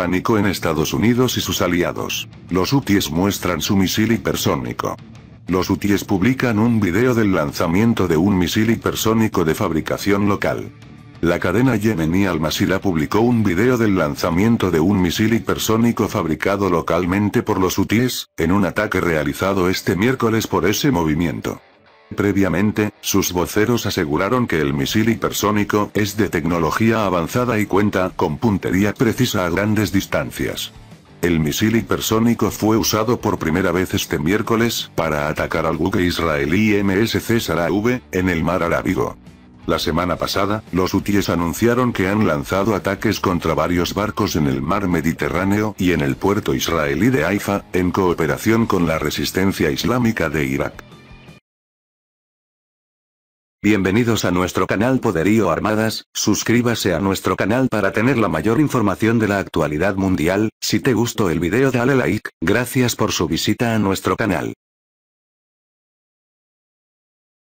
pánico en Estados Unidos y sus aliados. Los UTIs muestran su misil hipersónico. Los UTIs publican un video del lanzamiento de un misil hipersónico de fabricación local. La cadena yemení Al-Masila publicó un video del lanzamiento de un misil hipersónico fabricado localmente por los UTIs en un ataque realizado este miércoles por ese movimiento. Previamente, sus voceros aseguraron que el misil hipersónico es de tecnología avanzada y cuenta con puntería precisa a grandes distancias. El misil hipersónico fue usado por primera vez este miércoles para atacar al buque israelí MSC V, en el mar Arábigo. La semana pasada, los hutíes anunciaron que han lanzado ataques contra varios barcos en el mar Mediterráneo y en el puerto israelí de Haifa, en cooperación con la resistencia islámica de Irak. Bienvenidos a nuestro canal Poderío Armadas, suscríbase a nuestro canal para tener la mayor información de la actualidad mundial, si te gustó el video dale like, gracias por su visita a nuestro canal.